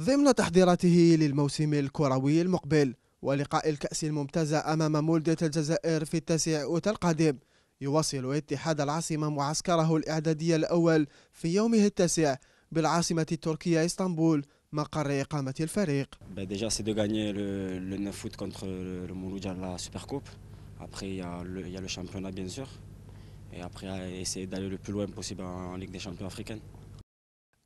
ضمن تحضيراته للموسم الكروي المقبل ولقاء الكأس الممتاز أمام مولدة الجزائر في التاسع أوت القادم يواصل اتحاد العاصمة معسكره الإعدادي الأول في يومه التاسع بالعاصمة التركية اسطنبول مقر إقامة الفريق. 9 Et après essayer d'aller le plus loin possible en Ligue des Champions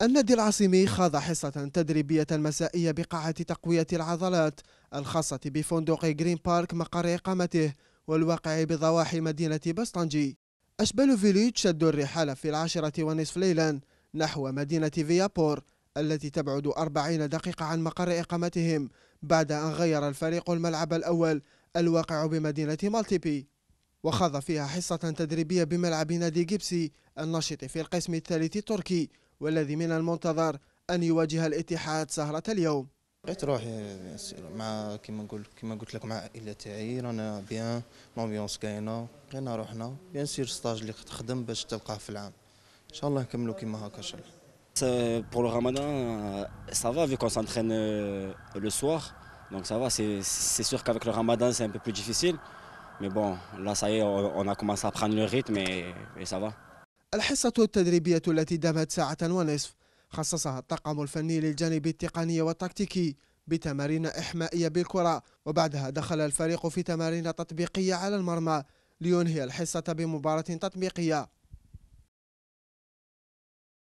النادي العاصمي خاض حصة تدريبية مسائية بقاعة تقوية العضلات الخاصة بفندق جرين بارك مقر إقامته والواقع بضواحي مدينة بسطنجي أشبال فيليج شدوا الرحالة في العاشرة ونصف ليلا نحو مدينة فيابور التي تبعد 40 دقيقة عن مقر إقامتهم بعد أن غير الفريق الملعب الأول الواقع بمدينة مالتيبي وخاض فيها حصة تدريبية بملعب نادي جيبسي النشط في القسم الثالث التركي والذي من المنتظر أن يواجه الاتحاد سهرة اليوم بغيت روحي مع كيما نقول كيما قلت لك مع عائلة تاعي رانا بيان لومبيونس كاينه لقينا روحنا بيان سير ستاج اللي تخدم باش تلقاه في العام ان شاء الله نكملوا كيما هكا ان شاء الله Pour le ramadan, ça va vu qu'on s'entraîne euh, le soir. Donc ça va, c'est sûr qu'avec le ramadan, c'est un peu plus difficile. Mais bon, là, ça y est, on a commencé à prendre le rythme et, et ça va. الحصة التدريبية التي دامت ساعة ونصف خصصها الطاقم الفني للجانب التقني والتكتيكي بتمارين إحمائية بالكرة وبعدها دخل الفريق في تمارين تطبيقية على المرمى لينهي الحصة بمباراة تطبيقية